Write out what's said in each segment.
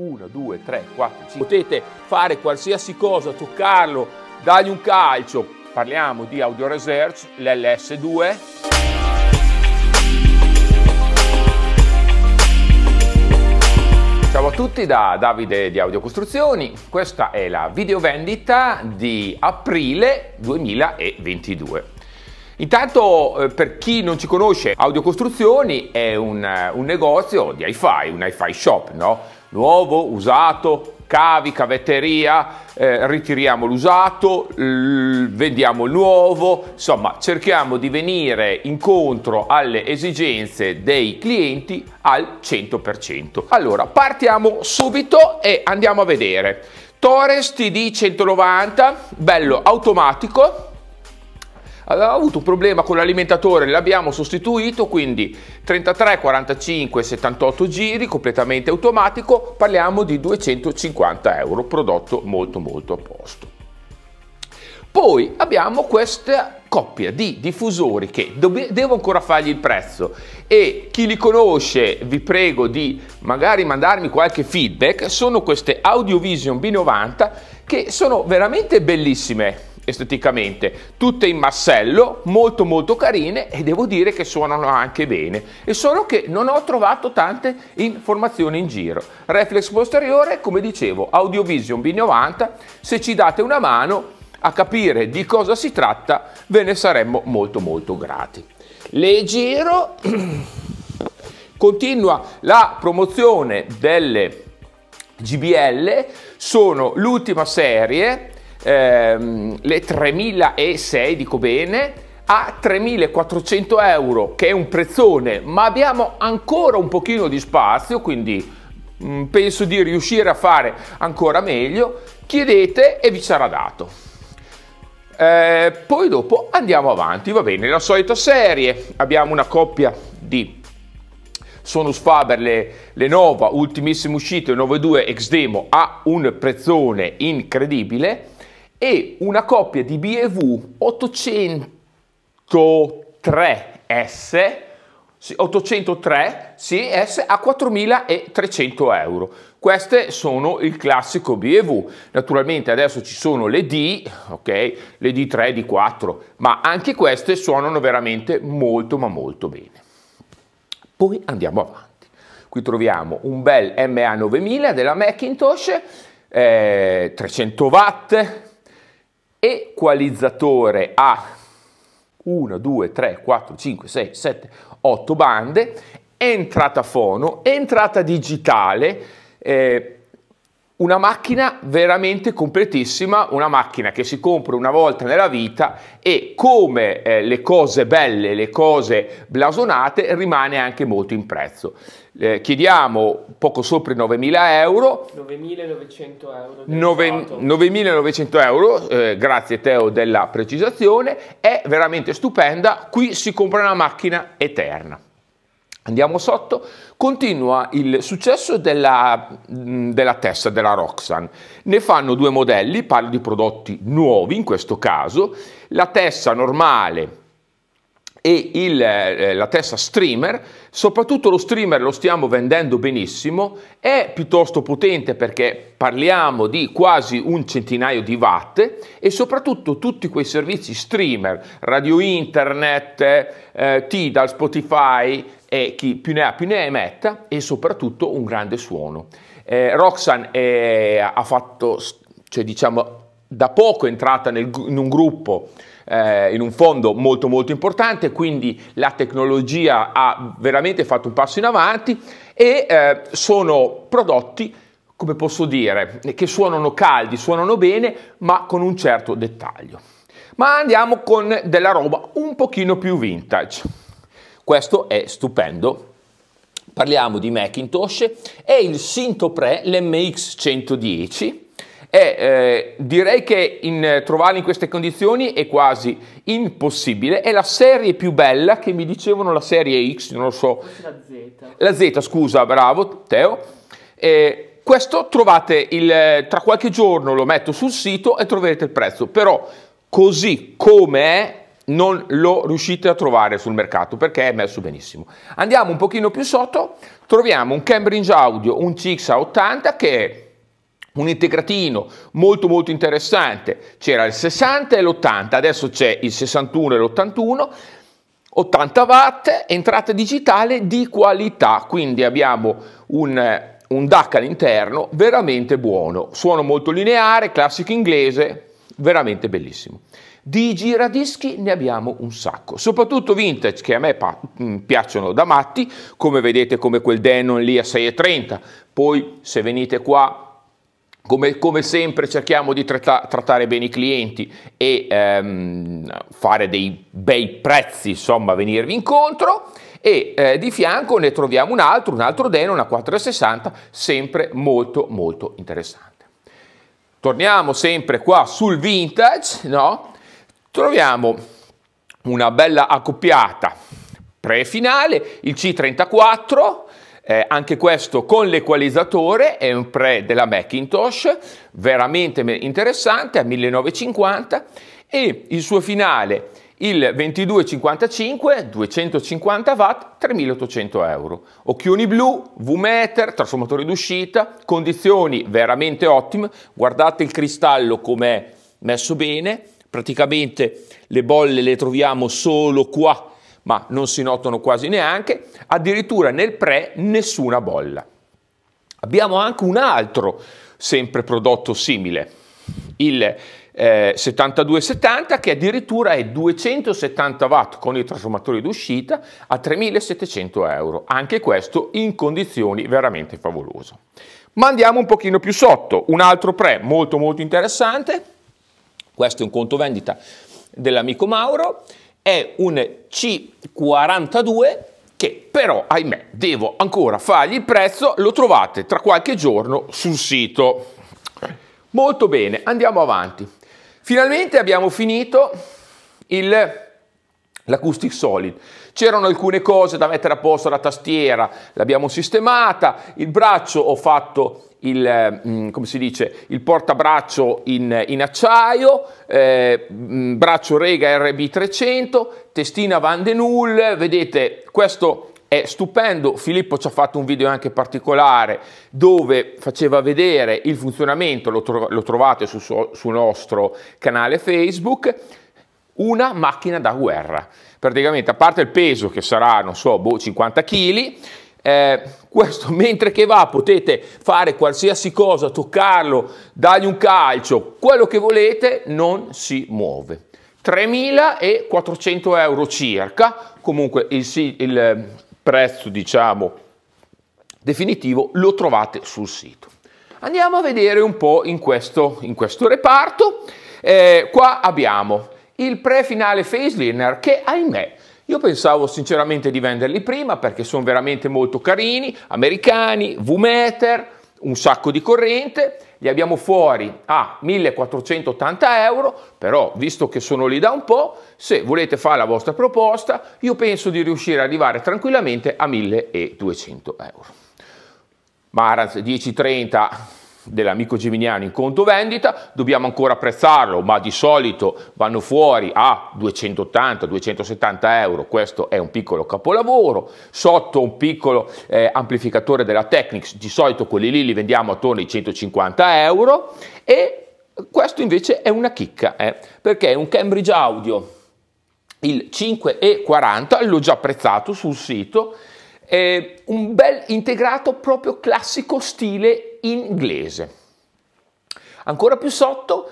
1, 2, 3, 4, 5. Potete fare qualsiasi cosa, toccarlo, dargli un calcio. Parliamo di Audio Research, l'LS2. Ciao a tutti da Davide di Audio Costruzioni, questa è la videovendita di aprile 2022. Intanto eh, per chi non ci conosce, Audio Costruzioni è un, eh, un negozio di hi-fi, un hi-fi shop, no? nuovo, usato, cavi, cavetteria, eh, ritiriamo l'usato, l- vendiamo il nuovo, insomma cerchiamo di venire incontro alle esigenze dei clienti al 100%. Allora partiamo subito e andiamo a vedere. Torres TD 190, bello automatico, aveva avuto un problema con l'alimentatore, l'abbiamo sostituito, quindi 33, 45, 78 giri, completamente automatico, parliamo di 250 euro, prodotto molto molto a posto. Poi abbiamo questa coppia di diffusori che devo ancora fargli il prezzo e chi li conosce vi prego di magari mandarmi qualche feedback sono queste Audiovision B90 che sono veramente bellissime esteticamente, tutte in massello, molto molto carine e devo dire che suonano anche bene, è solo che non ho trovato tante informazioni in giro. Reflex posteriore, come dicevo, audio vision B90, se ci date una mano a capire di cosa si tratta ve ne saremmo molto molto grati. Le giro, continua la promozione delle GBL, sono l'ultima serie ehm, le 3.006, dico bene, a 3.400 euro, che è un prezzone, ma abbiamo ancora un pochino di spazio, quindi mh, mm, penso di riuscire a fare ancora meglio, chiedete e vi sarà dato. Eh, poi dopo andiamo avanti, va bene, la solita serie, abbiamo una coppia di Sonus Faber, le, le Nova, ultimissime uscite, 9.2 ex demo, a un prezzone incredibile, e una coppia di BEV 803S 803 CS a 4.300 euro. Queste sono il classico BEV. Naturalmente adesso ci sono le D, ok, le D3, D4, ma anche queste suonano veramente molto ma molto bene. Poi andiamo avanti. Qui troviamo un bel MA9000 della Macintosh, eh, 300 watt, equalizzatore a 1, 2, 3, 4, 5, 6, 7, 8 bande, entrata fono, entrata digitale, eh, una macchina veramente completissima, una macchina che si compra una volta nella vita e come eh, le cose belle, le cose blasonate, rimane anche molto in prezzo. Eh, chiediamo poco sopra i 9.000 euro. 9.900 euro. 9.900 euro, eh, grazie Teo della precisazione, è veramente stupenda, qui si compra una macchina eterna. Andiamo sotto, continua il successo della, mm, della Tessa, della Roxan. Ne fanno due modelli, parlo di prodotti nuovi in questo caso, la Tessa normale e il, eh, la Tessa Streamer, soprattutto lo streamer lo stiamo vendendo benissimo, è piuttosto potente perché parliamo di quasi un centinaio di watt e soprattutto tutti quei servizi streamer, radio internet, eh, Tidal, Spotify, e chi più ne ha più ne metta e soprattutto un grande suono. Eh, Roxanne è, eh, ha fatto, cioè diciamo, da poco è entrata nel, in un gruppo, eh, in un fondo molto molto importante, quindi la tecnologia ha veramente fatto un passo in avanti e eh, sono prodotti, come posso dire, che suonano caldi, suonano bene, ma con un certo dettaglio. Ma andiamo con della roba un pochino più vintage. Questo è stupendo. Parliamo di Macintosh, è il Sintopre, l'MX 110, e eh, direi che in, eh, trovarli in queste condizioni è quasi impossibile. È la serie più bella che mi dicevano la serie X, non lo so. La Z. La Z, scusa, bravo Teo. Eh, questo trovate il, eh, tra qualche giorno, lo metto sul sito e troverete il prezzo. Però così come è non lo riuscite a trovare sul mercato perché è messo benissimo. Andiamo un pochino più sotto, troviamo un Cambridge Audio, un CX80 che è un integratino molto molto interessante. C'era il 60 e l'80, adesso c'è il 61 e l'81. 80 watt, entrata digitale di qualità, quindi abbiamo un, un DAC all'interno veramente buono, suono molto lineare, classico inglese, veramente bellissimo. Di giradischi ne abbiamo un sacco, soprattutto vintage che a me mm, piacciono da matti, come vedete come quel Denon lì a 6,30. Poi se venite qua come, come, sempre cerchiamo di tratta, trattare bene i clienti e ehm, fare dei bei prezzi, insomma, venirvi incontro. E eh, di fianco ne troviamo un altro, un altro Denon a 460, sempre molto molto interessante. Torniamo sempre qua sul vintage, no? troviamo una bella accoppiata pre-finale, il C34, eh, anche questo con l'equalizzatore, è un pre della Macintosh, veramente interessante, a 1950, e il suo finale, il 2255, 250 watt, 3800 euro. Occhioni blu, V-meter, trasformatore d'uscita, condizioni veramente ottime, guardate il cristallo com'è messo bene, praticamente le bolle le troviamo solo qua, ma non si notano quasi neanche, addirittura nel pre nessuna bolla. Abbiamo anche un altro sempre prodotto simile, il eh, 7270 che addirittura è 270 watt con il trasformatore d'uscita a 3700 euro, anche questo in condizioni veramente favolose. Ma andiamo un pochino più sotto, un altro pre molto molto interessante, questo è un conto vendita dell'amico Mauro, è un C42 che però, ahimè, devo ancora fargli il prezzo, lo trovate tra qualche giorno sul sito. Molto bene, andiamo avanti. Finalmente abbiamo finito l'acoustic solid. C'erano alcune cose da mettere a posto, la tastiera l'abbiamo sistemata, il braccio ho fatto il, eh, mm, come si dice, il portabraccio in, in acciaio, eh, mm, braccio rega RB300, testina Van de Null, vedete questo è stupendo, Filippo ci ha fatto un video anche particolare dove faceva vedere il funzionamento, lo, tro lo trovate sul, sul nostro canale Facebook, una macchina da guerra praticamente a parte il peso che sarà, non so, boh, 50 kg, eh, questo mentre che va potete fare qualsiasi cosa, toccarlo, dargli un calcio, quello che volete, non si muove. 3.400 euro circa, comunque il, il eh, prezzo diciamo definitivo lo trovate sul sito. Andiamo a vedere un po' in questo, in questo reparto. Eh, qua abbiamo il pre-finale Faceliner che ahimè io pensavo sinceramente di venderli prima perché sono veramente molto carini, americani, V-meter, un sacco di corrente, li abbiamo fuori a 1480 euro, però visto che sono lì da un po', se volete fare la vostra proposta, io penso di riuscire ad arrivare tranquillamente a 1200 euro. Maraz 1030 dell'amico Geminiano in conto vendita, dobbiamo ancora apprezzarlo, ma di solito vanno fuori a 280-270 euro, questo è un piccolo capolavoro, sotto un piccolo eh, amplificatore della Technics, di solito quelli lì li vendiamo attorno ai 150 euro e questo invece è una chicca, eh, perché è un Cambridge Audio, il 5,40, l'ho già apprezzato sul sito, eh, un bel integrato proprio classico stile inglese. Ancora più sotto,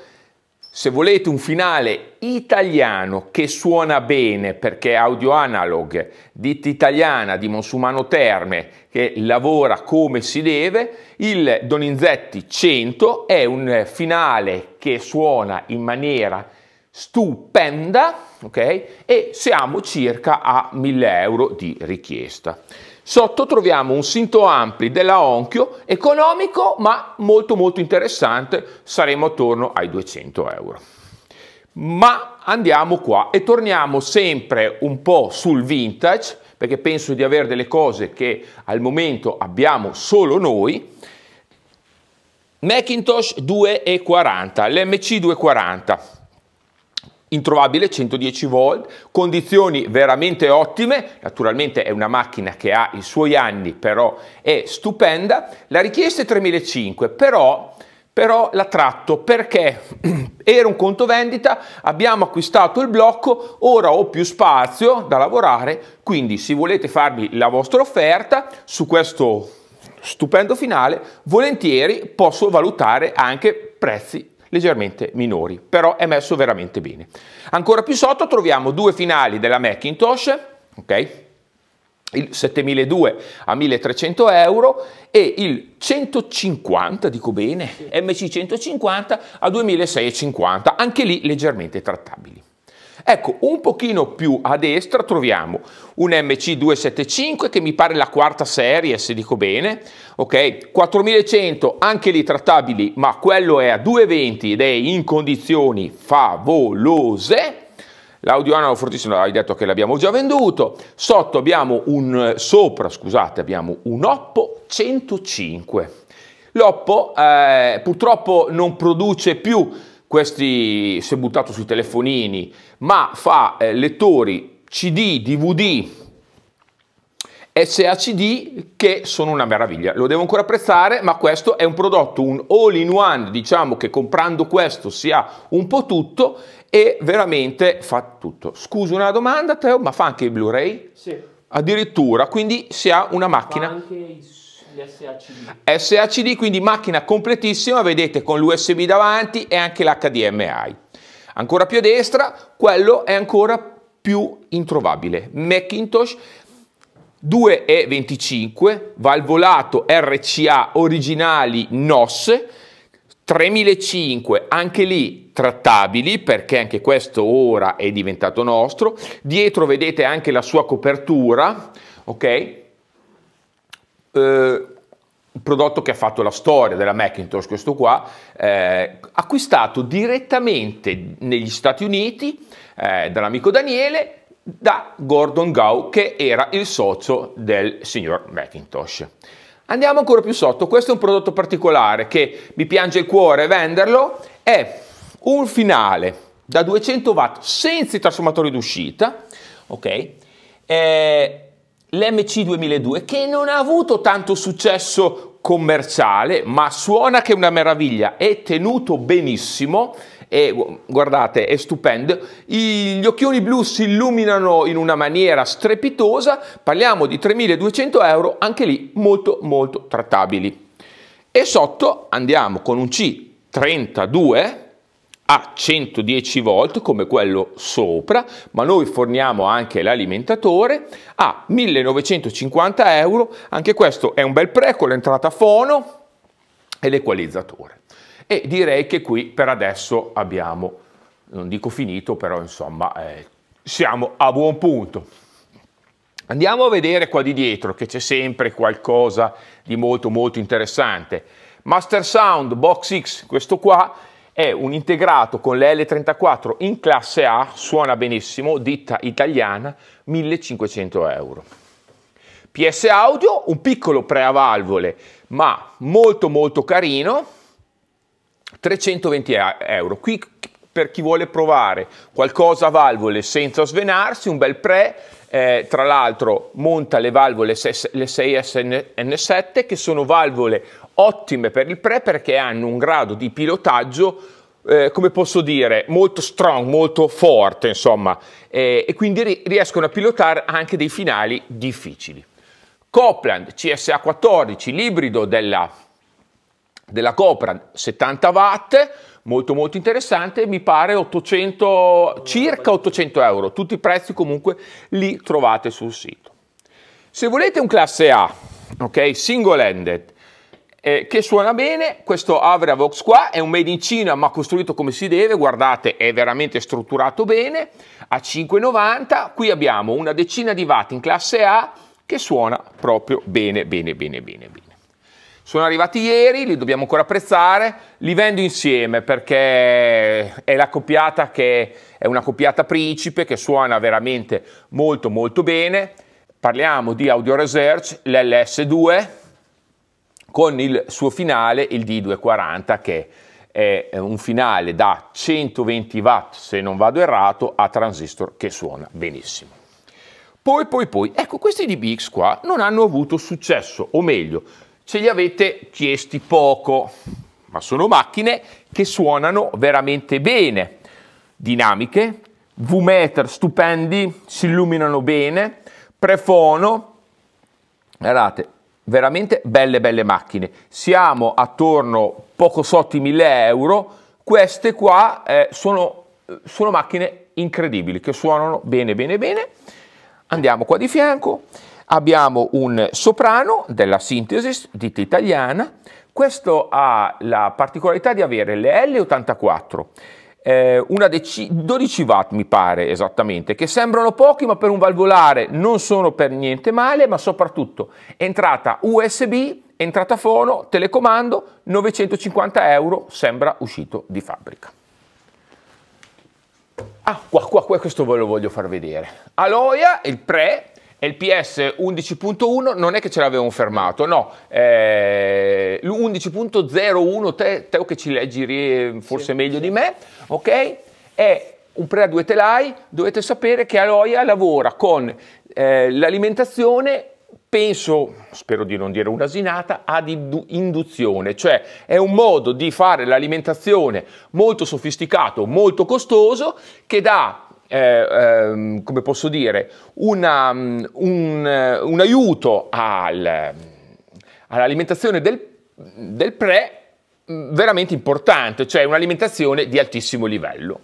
se volete un finale italiano che suona bene perché è audio analog, ditta italiana di Monsumano Terme che lavora come si deve, il Donizetti 100 è un finale che suona in maniera stupenda, ok? E siamo circa a 1000 euro di richiesta. Sotto troviamo un sinto ampli della Onkyo, economico ma molto molto interessante, saremo attorno ai 200 euro. Ma andiamo qua e torniamo sempre un po' sul vintage, perché penso di avere delle cose che al momento abbiamo solo noi. Macintosh 240, l'MC 240 introvabile 110 volt, condizioni veramente ottime, naturalmente è una macchina che ha i suoi anni, però è stupenda. La richiesta è 3.500, però, però la tratto perché era un conto vendita, abbiamo acquistato il blocco, ora ho più spazio da lavorare, quindi se volete farvi la vostra offerta su questo stupendo finale, volentieri posso valutare anche prezzi leggermente minori, però è messo veramente bene. Ancora più sotto troviamo due finali della Macintosh, ok? il 7200 a 1300 euro e il 150, dico bene, MC150 a 2650, anche lì leggermente trattabili. Ecco, un pochino più a destra troviamo un MC275 che mi pare la quarta serie, se dico bene, ok? 4100 anche lì trattabili, ma quello è a 220 ed è in condizioni favolose. L'audio analogo fortissimo, hai detto che l'abbiamo già venduto. Sotto abbiamo un, sopra, scusate, abbiamo un Oppo 105. L'Oppo eh, purtroppo non produce più questi si è buttato sui telefonini, ma fa eh, lettori CD, DVD, SACD che sono una meraviglia. Lo devo ancora apprezzare, ma questo è un prodotto, un all-in-one, diciamo che comprando questo si ha un po' tutto e veramente fa tutto. Scusi una domanda, Teo, ma fa anche i Blu-ray? Sì. Addirittura, quindi si ha una macchina. Fa anche i SACD. quindi macchina completissima, vedete con l'USB davanti e anche l'HDMI. Ancora più a destra, quello è ancora più introvabile. Macintosh 2E25, valvolato RCA originali NOS, 3005, anche lì trattabili perché anche questo ora è diventato nostro. Dietro vedete anche la sua copertura, ok? eh, prodotto che ha fatto la storia della Macintosh, questo qua, eh, acquistato direttamente negli Stati Uniti eh, dall'amico Daniele da Gordon Gau che era il socio del signor Macintosh. Andiamo ancora più sotto, questo è un prodotto particolare che mi piange il cuore venderlo, è un finale da 200 watt senza i trasformatori d'uscita, ok? Eh, l'MC 2002 che non ha avuto tanto successo commerciale, ma suona che è una meraviglia, è tenuto benissimo e guardate, è stupendo. I, gli occhioni blu si illuminano in una maniera strepitosa, parliamo di 3200 euro, anche lì molto molto trattabili. E sotto andiamo con un C32 a 110 volt come quello sopra, ma noi forniamo anche l'alimentatore a 1950 euro, anche questo è un bel pre con l'entrata fono e l'equalizzatore. E direi che qui per adesso abbiamo, non dico finito, però insomma eh, siamo a buon punto. Andiamo a vedere qua di dietro che c'è sempre qualcosa di molto molto interessante. Master Sound Box X, questo qua è un integrato con le L34 in classe A, suona benissimo, ditta italiana, 1500 euro. PS Audio, un piccolo preavalvole, ma molto molto carino, 320 euro. Qui per chi vuole provare qualcosa a valvole senza svenarsi, un bel pre, eh, tra l'altro monta le valvole 6, le 6SN7 che sono valvole ottime per il pre perché hanno un grado di pilotaggio eh, come posso dire, molto strong, molto forte, insomma, eh, e quindi riescono a pilotare anche dei finali difficili. Copland CSA 14, l'ibrido della, della Copland, 70 watt, molto molto interessante, mi pare 800, circa 800 euro, tutti i prezzi comunque li trovate sul sito. Se volete un classe A, ok, single ended, eh, che suona bene, questo Avravox qua è un made in Cina ma costruito come si deve, guardate è veramente strutturato bene, a 5,90, qui abbiamo una decina di watt in classe A che suona proprio bene, bene, bene, bene, bene. Sono arrivati ieri, li dobbiamo ancora apprezzare, li vendo insieme perché è la copiata che è una copiata principe che suona veramente molto molto bene. Parliamo di Audio Research, l'LS2, con il suo finale, il D240, che è un finale da 120 watt, se non vado errato, a transistor che suona benissimo. Poi, poi, poi, ecco, questi DBX qua non hanno avuto successo, o meglio, ce li avete chiesti poco, ma sono macchine che suonano veramente bene, dinamiche, V-meter stupendi, si illuminano bene, prefono, guardate, veramente belle belle macchine. Siamo attorno poco sotto i 1000 euro, queste qua eh, sono, eh, sono macchine incredibili che suonano bene bene bene. Andiamo qua di fianco, abbiamo un soprano della Synthesis, ditta italiana, questo ha la particolarità di avere le L84 eh, 12 watt mi pare esattamente, che sembrano pochi ma per un valvolare non sono per niente male, ma soprattutto entrata USB, entrata fono, telecomando, 950 euro, sembra uscito di fabbrica. Ah, qua, qua, qua questo ve lo voglio far vedere. Aloia, il pre, e il PS 11.1 non è che ce l'avevamo fermato, no, eh, l'11.01, te, te, che ci leggi forse sì, meglio sì. di me, ok? È un pre a due telai, dovete sapere che Aloia lavora con eh, l'alimentazione penso, spero di non dire un'asinata, ad induzione, cioè è un modo di fare l'alimentazione molto sofisticato, molto costoso, che dà eh, ehm, come posso dire, una, mm, un, eh, un, aiuto al, all'alimentazione del, del pre mm, veramente importante, cioè un'alimentazione di altissimo livello.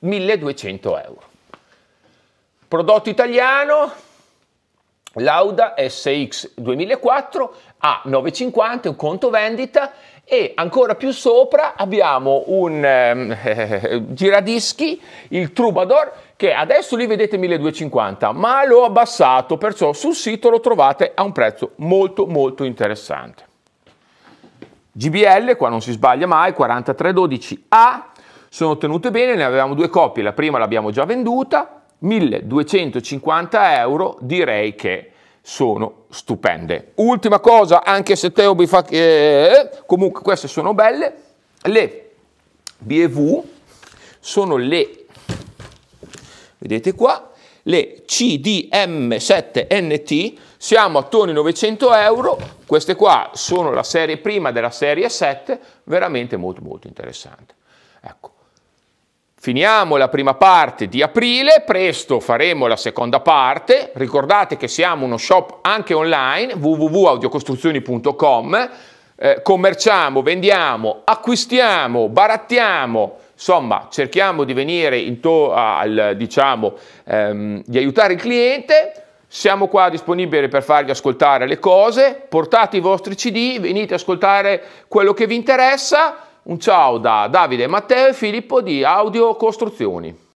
1200 euro. Prodotto italiano, Lauda SX 2004 a 9,50, un conto vendita, e ancora più sopra abbiamo un eh, giradischi, il Troubadour, che adesso li vedete 1250, ma l'ho abbassato, perciò sul sito lo trovate a un prezzo molto molto interessante. GBL, qua non si sbaglia mai, 4312A, sono ottenute bene, ne avevamo due copie, la prima l'abbiamo già venduta, 1250 euro, direi che sono stupende. Ultima cosa, anche se Teo mi fa... Eh, comunque queste sono belle, le BEV sono le, vedete qua, le CDM7NT, siamo a ai 900 euro, queste qua sono la serie prima della serie 7, veramente molto molto interessante. Ecco. Finiamo la prima parte di aprile, presto faremo la seconda parte. Ricordate che siamo uno shop anche online, www.audiocostruzioni.com. Eh, commerciamo, vendiamo, acquistiamo, barattiamo, insomma cerchiamo di venire into- al, diciamo, ehm, di aiutare il cliente. Siamo qua disponibili per farvi ascoltare le cose, portate i vostri CD, venite a ascoltare quello che vi interessa un ciao da Davide Matteo e Filippo di Audio Costruzioni.